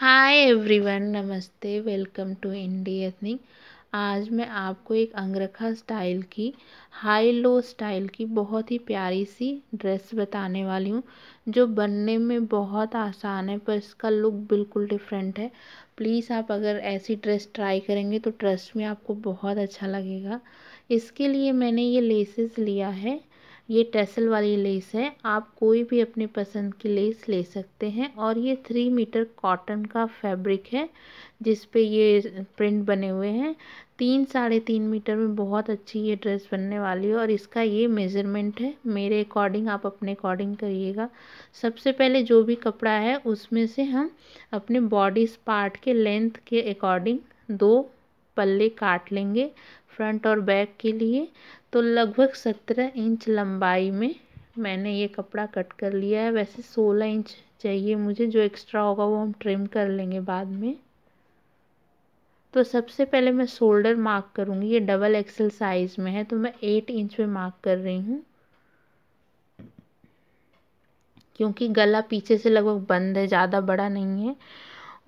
हाय everyone नमस्ते welcome to indie ethnic आज मैं आपको एक अंगरखा स्टाइल की हाई लो स्टाइल की बहुत ही प्यारी सी ड्रेस बताने वाली हूँ जो बनने में बहुत आसान है पर इसका लुक बिल्कुल डिफरेंट है प्लीज़ आप अगर ऐसी ड्रेस ट्राई करेंगे तो ट्रस्ट में आपको बहुत अच्छा लगेगा इसके लिए मैंने ये लेसेस लिया है ये टेसल वाली लेस है आप कोई भी अपने पसंद की लेस ले सकते हैं और ये थ्री मीटर कॉटन का फैब्रिक है जिस पे ये प्रिंट बने हुए हैं तीन साढ़े तीन मीटर में बहुत अच्छी ये ड्रेस बनने वाली है और इसका ये मेज़रमेंट है मेरे अकॉर्डिंग आप अपने अकॉर्डिंग करिएगा सबसे पहले जो भी कपड़ा है उसमें से हम अपने बॉडी पार्ट के लेंथ के अकॉर्डिंग दो पल्ले काट लेंगे फ्रंट और बैक के लिए तो लगभग सत्रह इंच लंबाई में मैंने ये कपड़ा कट कर लिया है वैसे सोलह इंच चाहिए मुझे जो एक्स्ट्रा होगा वो हम ट्रिम कर लेंगे बाद में तो सबसे पहले मैं शोल्डर मार्क करूँगी ये डबल एक्सल साइज़ में है तो मैं एट इंच में मार्क कर रही हूँ क्योंकि गला पीछे से लगभग बंद है ज़्यादा बड़ा नहीं है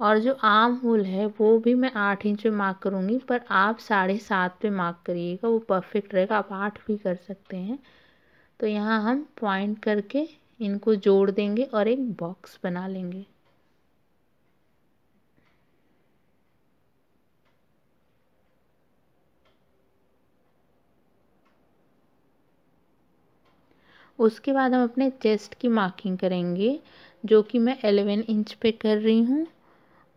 और जो आम होल है वो भी मैं आठ इंच में मार्क करूँगी पर आप साढ़े सात पे मार्क करिएगा वो परफेक्ट रहेगा आप आठ भी कर सकते हैं तो यहाँ हम पॉइंट करके इनको जोड़ देंगे और एक बॉक्स बना लेंगे उसके बाद हम अपने चेस्ट की मार्किंग करेंगे जो कि मैं एलेवन इंच पे कर रही हूँ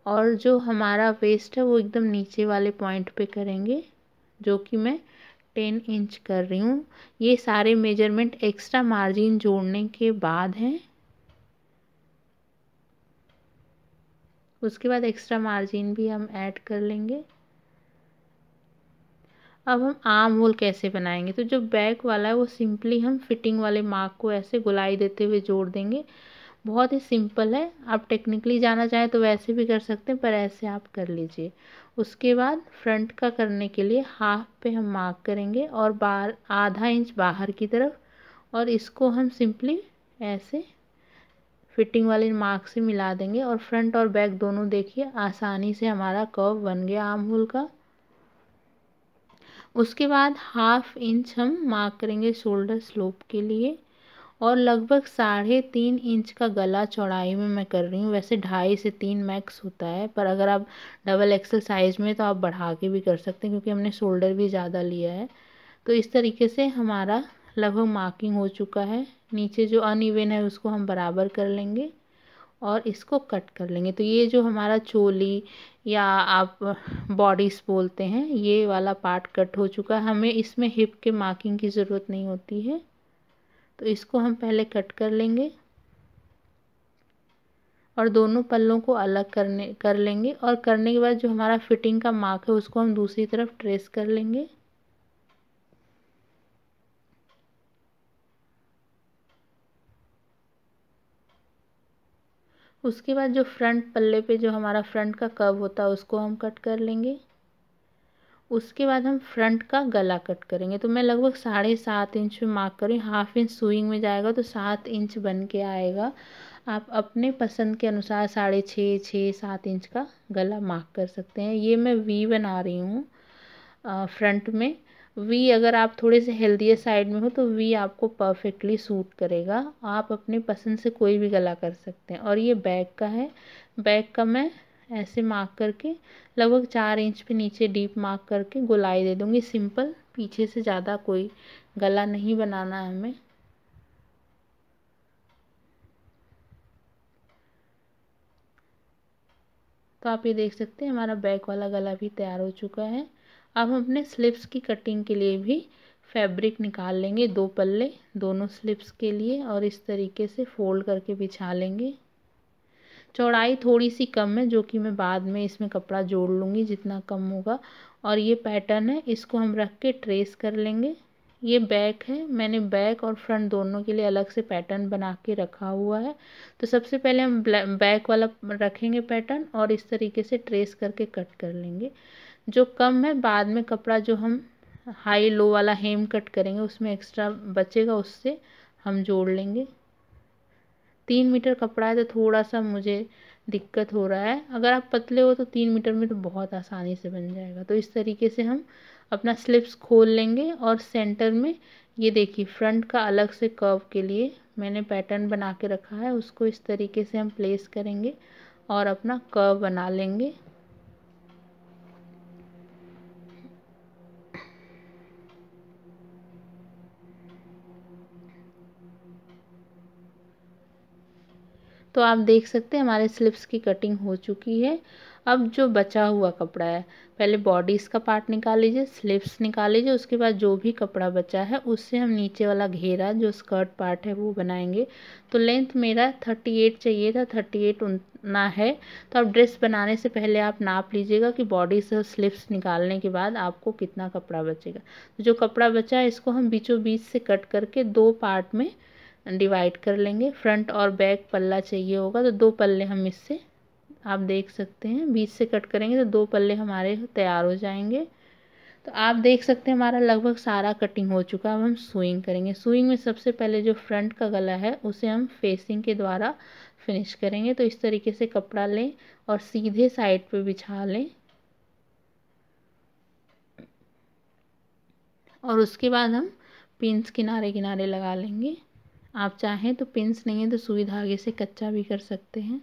और जो हमारा वेस्ट है वो एकदम नीचे वाले पॉइंट पे करेंगे जो कि मैं टेन इंच कर रही हूँ ये सारे मेजरमेंट एक्स्ट्रा मार्जिन जोड़ने के बाद हैं उसके बाद एक्स्ट्रा मार्जिन भी हम ऐड कर लेंगे अब हम आर्म होल कैसे बनाएंगे तो जो बैक वाला है वो सिंपली हम फिटिंग वाले मार्क को ऐसे गुलाई देते हुए जोड़ देंगे बहुत ही सिंपल है आप टेक्निकली जाना चाहें तो वैसे भी कर सकते हैं पर ऐसे आप कर लीजिए उसके बाद फ्रंट का करने के लिए हाफ पे हम मार्क करेंगे और बार आधा इंच बाहर की तरफ और इसको हम सिंपली ऐसे फिटिंग वाले मार्क से मिला देंगे और फ्रंट और बैक दोनों देखिए आसानी से हमारा कर्व बन गया आम होल का उसके बाद हाफ इंच हम मार्क करेंगे शोल्डर स्लोप के लिए और लगभग साढ़े तीन इंच का गला चौड़ाई में मैं कर रही हूँ वैसे ढाई से तीन मैक्स होता है पर अगर आप डबल एक्सल साइज़ में तो आप बढ़ा के भी कर सकते हैं क्योंकि हमने शोल्डर भी ज़्यादा लिया है तो इस तरीके से हमारा लगभग मार्किंग हो चुका है नीचे जो अनइवन है उसको हम बराबर कर लेंगे और इसको कट कर लेंगे तो ये जो हमारा चोली या आप बॉडीज बोलते हैं ये वाला पार्ट कट हो चुका है हमें इसमें हिप के मार्किंग की ज़रूरत नहीं होती है तो इसको हम पहले कट कर लेंगे और दोनों पल्लों को अलग करने कर लेंगे और करने के बाद जो हमारा फिटिंग का मार्क है उसको हम दूसरी तरफ ट्रेस कर लेंगे उसके बाद जो फ्रंट पल्ले पे जो हमारा फ्रंट का कर्व होता है उसको हम कट कर लेंगे उसके बाद हम फ्रंट का गला कट करेंगे तो मैं लगभग साढ़े सात इंच में मार्क हूँ हाफ इंच सुइंग में जाएगा तो सात इंच बन के आएगा आप अपने पसंद के अनुसार साढ़े छः छः सात इंच का गला मार्क कर सकते हैं ये मैं वी बना रही हूँ फ्रंट में वी अगर आप थोड़े से हेल्दियर साइड में हो तो वी आपको परफेक्टली सूट करेगा आप अपने पसंद से कोई भी गला कर सकते हैं और ये बैक का है बैक का मैं ऐसे मार्क करके लगभग चार इंच पे नीचे डीप मार्क करके गोलाई दे दूँगी सिंपल पीछे से ज़्यादा कोई गला नहीं बनाना है हमें तो आप ये देख सकते हैं हमारा बैक वाला गला भी तैयार हो चुका है अब हम अपने स्लिप्स की कटिंग के लिए भी फैब्रिक निकाल लेंगे दो पल्ले दोनों स्लिप्स के लिए और इस तरीके से फोल्ड करके बिछा लेंगे चौड़ाई थोड़ी सी कम है जो कि मैं बाद में इसमें कपड़ा जोड़ लूँगी जितना कम होगा और ये पैटर्न है इसको हम रख के ट्रेस कर लेंगे ये बैक है मैंने बैक और फ्रंट दोनों के लिए अलग से पैटर्न बना के रखा हुआ है तो सबसे पहले हम बैक वाला रखेंगे पैटर्न और इस तरीके से ट्रेस करके कट कर लेंगे जो कम है बाद में कपड़ा जो हम हाई लो वाला हेम कट करेंगे उसमें एक्स्ट्रा बचेगा उससे हम जोड़ लेंगे तीन मीटर कपड़ा है तो थोड़ा सा मुझे दिक्कत हो रहा है अगर आप पतले हो तो तीन मीटर में तो बहुत आसानी से बन जाएगा तो इस तरीके से हम अपना स्लिप्स खोल लेंगे और सेंटर में ये देखिए फ्रंट का अलग से कर्व के लिए मैंने पैटर्न बना के रखा है उसको इस तरीके से हम प्लेस करेंगे और अपना कर्व बना लेंगे तो आप देख सकते हैं हमारे स्लिप्स की कटिंग हो चुकी है अब जो बचा हुआ कपड़ा है पहले बॉडीज़ का पार्ट निकाल लीजिए स्लिप्स निकाल लीजिए उसके बाद जो भी कपड़ा बचा है उससे हम नीचे वाला घेरा जो स्कर्ट पार्ट है वो बनाएंगे तो लेंथ मेरा थर्टी एट चाहिए था थर्टी एट उतना है तो अब ड्रेस बनाने से पहले आप नाप लीजिएगा कि बॉडी से स्लिप्स निकालने के बाद आपको कितना कपड़ा बचेगा तो जो कपड़ा बचा है इसको हम बीचों बीच से कट करके दो पार्ट में डिवाइड कर लेंगे फ्रंट और बैक पल्ला चाहिए होगा तो दो पल्ले हम इससे आप देख सकते हैं बीच से कट करेंगे तो दो पल्ले हमारे तैयार हो जाएंगे तो आप देख सकते हैं हमारा लगभग सारा कटिंग हो चुका है अब हम सुइंग करेंगे सुइंग में सबसे पहले जो फ्रंट का गला है उसे हम फेसिंग के द्वारा फिनिश करेंगे तो इस तरीके से कपड़ा लें और सीधे साइड पर बिछा लें और उसके बाद हम पिंस किनारे किनारे लगा लेंगे आप चाहें तो पिंस नहीं है तो सुई धागे से कच्चा भी कर सकते हैं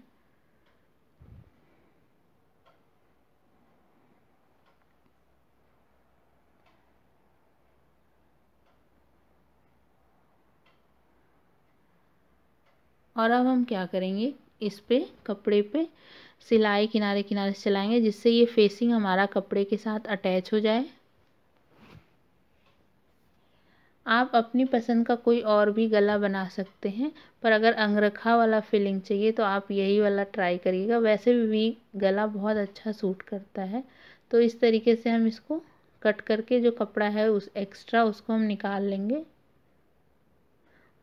और अब हम क्या करेंगे इस पे कपड़े पे सिलाई किनारे किनारे चलाएंगे जिससे ये फेसिंग हमारा कपड़े के साथ अटैच हो जाए आप अपनी पसंद का कोई और भी गला बना सकते हैं पर अगर अंगरखा वाला फिलिंग चाहिए तो आप यही वाला ट्राई करिएगा वैसे भी वी गला बहुत अच्छा सूट करता है तो इस तरीके से हम इसको कट करके जो कपड़ा है उस एक्स्ट्रा उसको हम निकाल लेंगे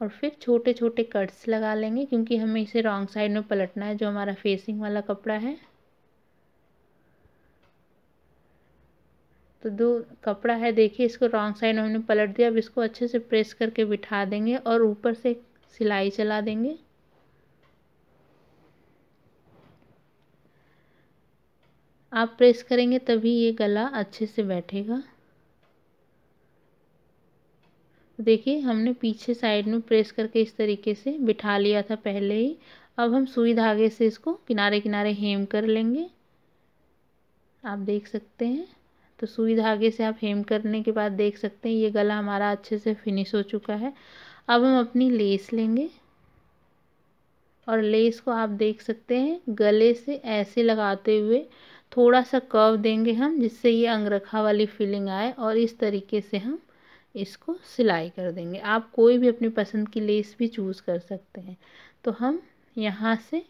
और फिर छोटे छोटे कट्स लगा लेंगे क्योंकि हमें इसे रॉन्ग साइड में पलटना है जो हमारा फेसिंग वाला कपड़ा है तो दो कपड़ा है देखिए इसको रॉन्ग साइड हमने पलट दिया अब इसको अच्छे से प्रेस करके बिठा देंगे और ऊपर से सिलाई चला देंगे आप प्रेस करेंगे तभी ये गला अच्छे से बैठेगा देखिए हमने पीछे साइड में प्रेस करके इस तरीके से बिठा लिया था पहले ही अब हम सुई धागे से इसको किनारे किनारे हेम कर लेंगे आप देख सकते हैं तो सुई धागे से आप हेम करने के बाद देख सकते हैं ये गला हमारा अच्छे से फिनिश हो चुका है अब हम अपनी लेस लेंगे और लेस को आप देख सकते हैं गले से ऐसे लगाते हुए थोड़ा सा कर्व देंगे हम जिससे ये अंगरखा वाली फीलिंग आए और इस तरीके से हम इसको सिलाई कर देंगे आप कोई भी अपनी पसंद की लेस भी चूज़ कर सकते हैं तो हम यहाँ से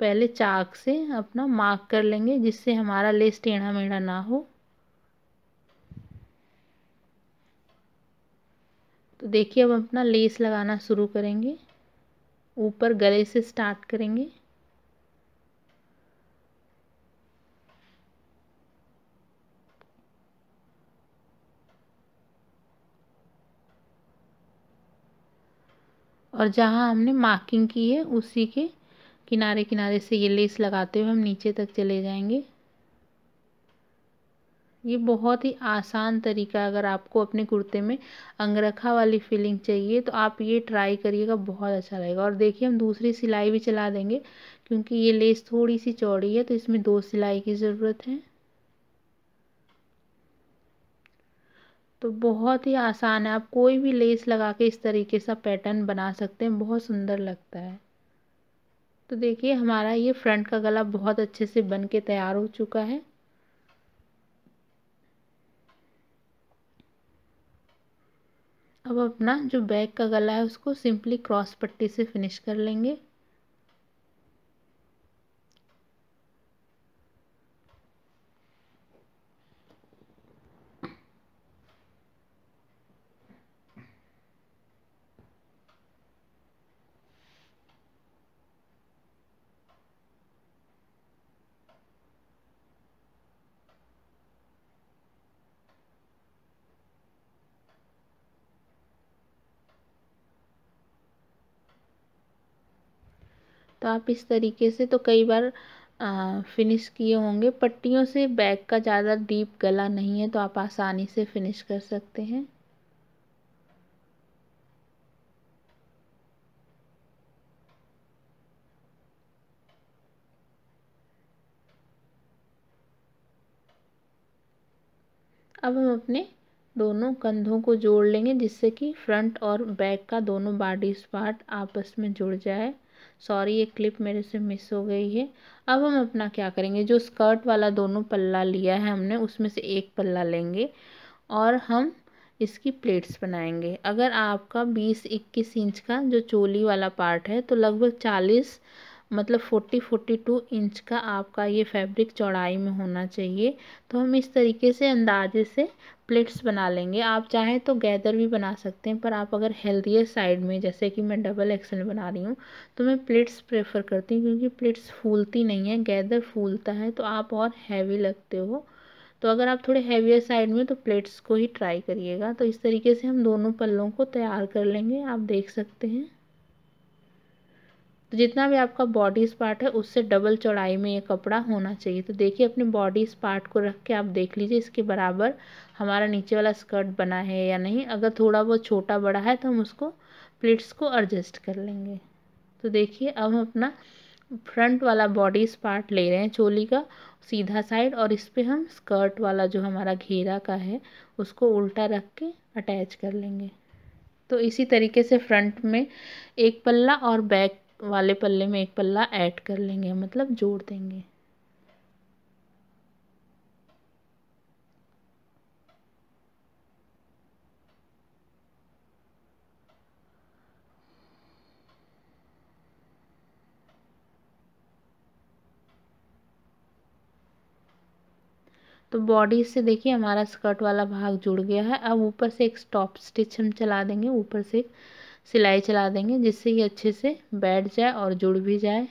पहले चाक से अपना मार्क कर लेंगे जिससे हमारा लेस टेढ़ा मेढ़ा ना हो तो देखिए अब अपना लेस लगाना शुरू करेंगे ऊपर गले से स्टार्ट करेंगे और जहाँ हमने मार्किंग की है उसी के किनारे किनारे से ये लेस लगाते हुए हम नीचे तक चले जाएंगे ये बहुत ही आसान तरीका है अगर आपको अपने कुर्ते में अंगरखा वाली फीलिंग चाहिए तो आप ये ट्राई करिएगा बहुत अच्छा रहेगा और देखिए हम दूसरी सिलाई भी चला देंगे क्योंकि ये लेस थोड़ी सी चौड़ी है तो इसमें दो सिलाई की ज़रूरत है तो बहुत ही आसान है आप कोई भी लेस लगा के इस तरीके से पैटर्न बना सकते हैं बहुत सुंदर लगता है तो देखिए हमारा ये फ्रंट का गला बहुत अच्छे से बन के तैयार हो चुका है अब अपना जो बैक का गला है उसको सिंपली क्रॉस पट्टी से फिनिश कर लेंगे तो आप इस तरीके से तो कई बार फिनिश किए होंगे पट्टियों से बैग का ज़्यादा डीप गला नहीं है तो आप आसानी से फिनिश कर सकते हैं अब हम अपने दोनों कंधों को जोड़ लेंगे जिससे कि फ्रंट और बैक का दोनों बॉडीज पार्ट आपस में जुड़ जाए सॉरी ये क्लिप मेरे से मिस हो गई है अब हम अपना क्या करेंगे जो स्कर्ट वाला दोनों पल्ला लिया है हमने उसमें से एक पल्ला लेंगे और हम इसकी प्लेट्स बनाएंगे अगर आपका 20-21 इंच का जो चोली वाला पार्ट है तो लगभग चालीस मतलब फोर्टी फोर्टी टू इंच का आपका ये फैब्रिक चौड़ाई में होना चाहिए तो हम इस तरीके से अंदाजे से प्लेट्स बना लेंगे आप चाहें तो गैदर भी बना सकते हैं पर आप अगर हेल्दियर साइड में जैसे कि मैं डबल एक्सल बना रही हूँ तो मैं प्लेट्स प्रेफर करती हूँ क्योंकि प्लेट्स फूलती नहीं है गैदर फूलता है तो आप और हैवी लगते हो तो अगर आप थोड़े हैवियर साइड में तो प्लेट्स को ही ट्राई करिएगा तो इस तरीके से हम दोनों पल्लों को तैयार कर लेंगे आप देख सकते हैं तो जितना भी आपका बॉडीज पार्ट है उससे डबल चौड़ाई में ये कपड़ा होना चाहिए तो देखिए अपने बॉडीज पार्ट को रख के आप देख लीजिए इसके बराबर हमारा नीचे वाला स्कर्ट बना है या नहीं अगर थोड़ा बहुत छोटा बड़ा है तो हम उसको प्लेट्स को एडजस्ट कर लेंगे तो देखिए अब हम अपना फ्रंट वाला बॉडीज पार्ट ले रहे हैं चोली का सीधा साइड और इस पर हम स्कर्ट वाला जो हमारा घेरा का है उसको उल्टा रख के अटैच कर लेंगे तो इसी तरीके से फ्रंट में एक पल्ला और बैक वाले पल्ले में एक पल्ला ऐड कर लेंगे मतलब जोड़ देंगे तो बॉडी से देखिए हमारा स्कर्ट वाला भाग जुड़ गया है अब ऊपर से एक स्टॉप स्टिच हम चला देंगे ऊपर से सिलाई चला देंगे जिससे ये अच्छे से बैठ जाए और जुड़ भी जाए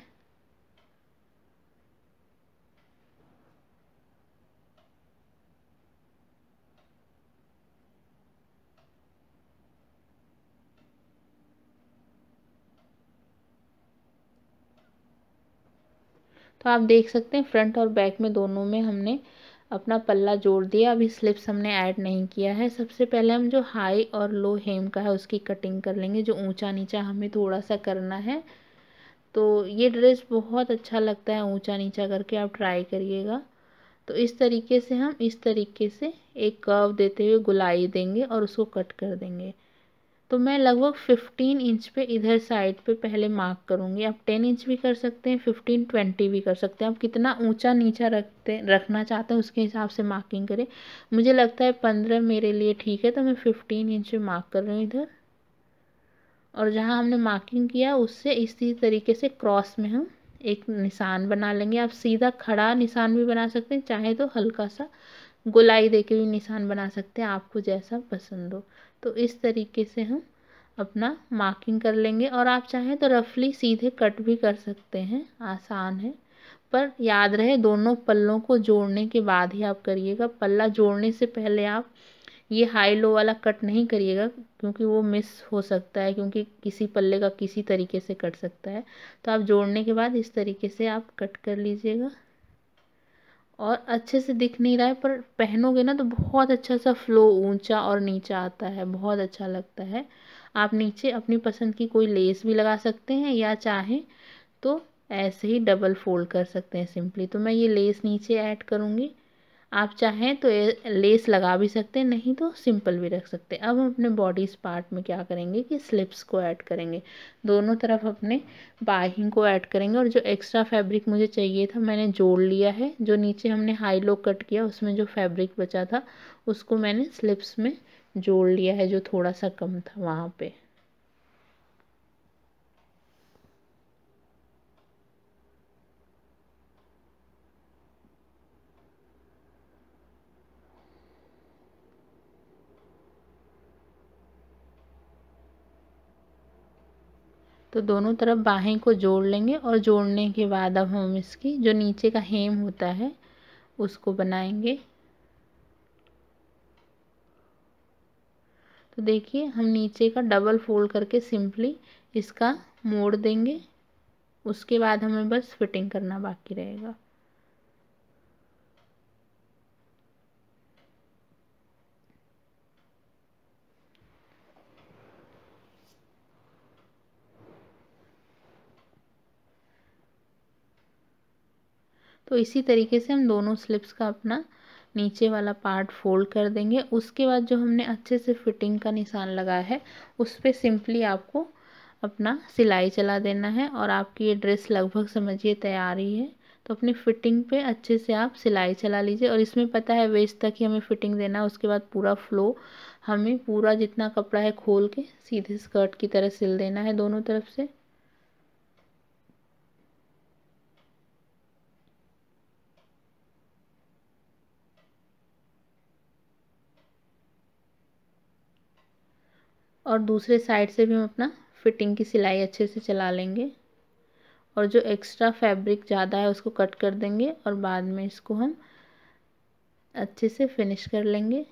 तो आप देख सकते हैं फ्रंट और बैक में दोनों में हमने अपना पल्ला जोड़ दिया अभी स्लिप्स हमने ऐड नहीं किया है सबसे पहले हम जो हाई और लो हेम का है उसकी कटिंग कर लेंगे जो ऊंचा नीचा हमें थोड़ा सा करना है तो ये ड्रेस बहुत अच्छा लगता है ऊंचा नीचा करके आप ट्राई करिएगा तो इस तरीके से हम इस तरीके से एक कर्व देते हुए गुलाई देंगे और उसको कट कर देंगे तो मैं लगभग फिफ्टीन इंच पे इधर साइड पे पहले मार्क करूँगी आप टेन इंच भी कर सकते हैं फिफ्टीन ट्वेंटी भी कर सकते हैं आप कितना ऊंचा नीचा रखते रखना चाहते हैं उसके हिसाब से मार्किंग करें मुझे लगता है पंद्रह मेरे लिए ठीक है तो मैं फिफ्टीन इंच पे मार्क कर रही हूँ इधर और जहाँ हमने मार्किंग किया उससे इसी तरीके से क्रॉस में हम एक निशान बना लेंगे आप सीधा खड़ा निशान भी बना सकते हैं चाहे तो हल्का सा गुलाई दे के भी निशान बना सकते हैं आपको जैसा पसंद हो तो इस तरीके से हम अपना मार्किंग कर लेंगे और आप चाहें तो रफली सीधे कट भी कर सकते हैं आसान है पर याद रहे दोनों पल्लों को जोड़ने के बाद ही आप करिएगा पल्ला जोड़ने से पहले आप ये हाई लो वाला कट नहीं करिएगा क्योंकि वो मिस हो सकता है क्योंकि किसी पल्ले का किसी तरीके से कट सकता है तो आप जोड़ने के बाद इस तरीके से आप कट कर लीजिएगा और अच्छे से दिख नहीं रहा है पर पहनोगे ना तो बहुत अच्छा सा फ्लो ऊंचा और नीचा आता है बहुत अच्छा लगता है आप नीचे अपनी पसंद की कोई लेस भी लगा सकते हैं या चाहें तो ऐसे ही डबल फोल्ड कर सकते हैं सिंपली तो मैं ये लेस नीचे ऐड करूँगी आप चाहें तो लेस लगा भी सकते हैं नहीं तो सिंपल भी रख सकते हैं अब हम अपने बॉडीज पार्ट में क्या करेंगे कि स्लिप्स को ऐड करेंगे दोनों तरफ अपने बाहिंग को ऐड करेंगे और जो एक्स्ट्रा फैब्रिक मुझे चाहिए था मैंने जोड़ लिया है जो नीचे हमने हाई लो कट किया उसमें जो फैब्रिक बचा था उसको मैंने स्लिप्स में जोड़ लिया है जो थोड़ा सा कम था वहाँ पर तो दोनों तरफ बाहें को जोड़ लेंगे और जोड़ने के बाद अब हम इसकी जो नीचे का हेम होता है उसको बनाएंगे तो देखिए हम नीचे का डबल फोल्ड करके सिंपली इसका मोड़ देंगे उसके बाद हमें बस फिटिंग करना बाकी रहेगा तो इसी तरीके से हम दोनों स्लिप्स का अपना नीचे वाला पार्ट फोल्ड कर देंगे उसके बाद जो हमने अच्छे से फिटिंग का निशान लगाया है उस पर सिंपली आपको अपना सिलाई चला देना है और आपकी ये ड्रेस लगभग समझिए तैयार ही है तो अपनी फिटिंग पे अच्छे से आप सिलाई चला लीजिए और इसमें पता है वेस्ट तक ही हमें फिटिंग देना है उसके बाद पूरा फ्लो हमें पूरा जितना कपड़ा है खोल के सीधे स्कर्ट की तरह सिल देना है दोनों तरफ से और दूसरे साइड से भी हम अपना फिटिंग की सिलाई अच्छे से चला लेंगे और जो एक्स्ट्रा फैब्रिक ज़्यादा है उसको कट कर देंगे और बाद में इसको हम अच्छे से फिनिश कर लेंगे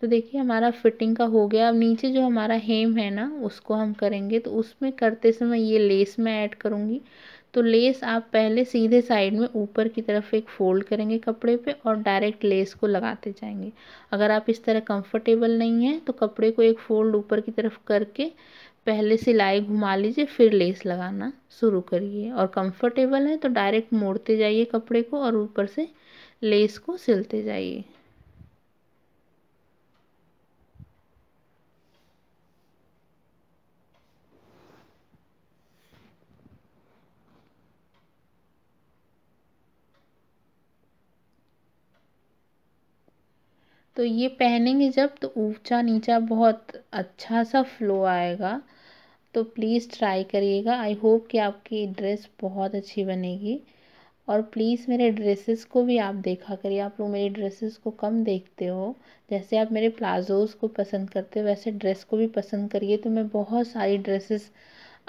तो देखिए हमारा फिटिंग का हो गया अब नीचे जो हमारा हेम है ना उसको हम करेंगे तो उसमें करते समय ये लेस मैं ऐड करूँगी तो लेस आप पहले सीधे साइड में ऊपर की तरफ एक फोल्ड करेंगे कपड़े पे और डायरेक्ट लेस को लगाते जाएंगे अगर आप इस तरह कंफर्टेबल नहीं हैं तो कपड़े को एक फोल्ड ऊपर की तरफ करके पहले सिलाई घुमा लीजिए फिर लेस लगाना शुरू करिए और कंफर्टेबल है तो डायरेक्ट मोड़ते जाइए कपड़े को और ऊपर से लेस को सिलते जाइए तो ये पहनेंगे जब तो ऊंचा नीचा बहुत अच्छा सा फ्लो आएगा तो प्लीज़ ट्राई करिएगा आई होप कि आपकी ड्रेस बहुत अच्छी बनेगी और प्लीज़ मेरे ड्रेसेस को भी आप देखा करिए आप लोग मेरे ड्रेसेस को कम देखते हो जैसे आप मेरे प्लाजोज़ को पसंद करते हो वैसे ड्रेस को भी पसंद करिए तो मैं बहुत सारी ड्रेसेस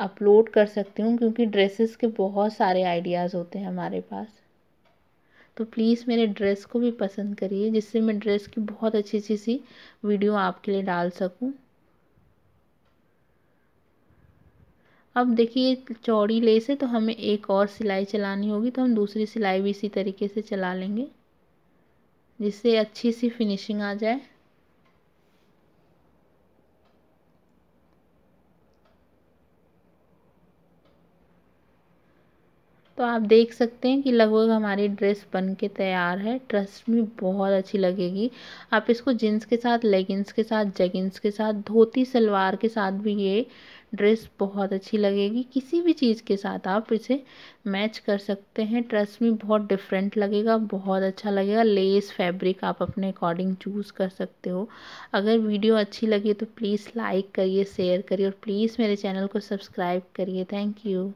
अपलोड कर सकती हूँ क्योंकि ड्रेसेस के बहुत सारे आइडियाज़ होते हैं हमारे पास तो प्लीज़ मेरे ड्रेस को भी पसंद करिए जिससे मैं ड्रेस की बहुत अच्छी अच्छी सी वीडियो आपके लिए डाल सकूँ अब देखिए चौड़ी लेस है तो हमें एक और सिलाई चलानी होगी तो हम दूसरी सिलाई भी इसी तरीके से चला लेंगे जिससे अच्छी सी फिनिशिंग आ जाए तो आप देख सकते हैं कि लगभग हमारी ड्रेस बन के तैयार है ट्रस्ट में बहुत अच्छी लगेगी आप इसको जीन्स के साथ लेगिंग्स के साथ जेगिंग्स के साथ धोती सलवार के साथ भी ये ड्रेस बहुत अच्छी लगेगी किसी भी चीज़ के साथ आप इसे मैच कर सकते हैं ट्रस्ट में बहुत डिफरेंट लगेगा बहुत अच्छा लगेगा लेस फैब्रिक आप अपने अकॉर्डिंग चूज़ कर सकते हो अगर वीडियो अच्छी लगी तो प्लीज़ लाइक करिए शेयर करिए और प्लीज़ मेरे चैनल को सब्सक्राइब करिए थैंक यू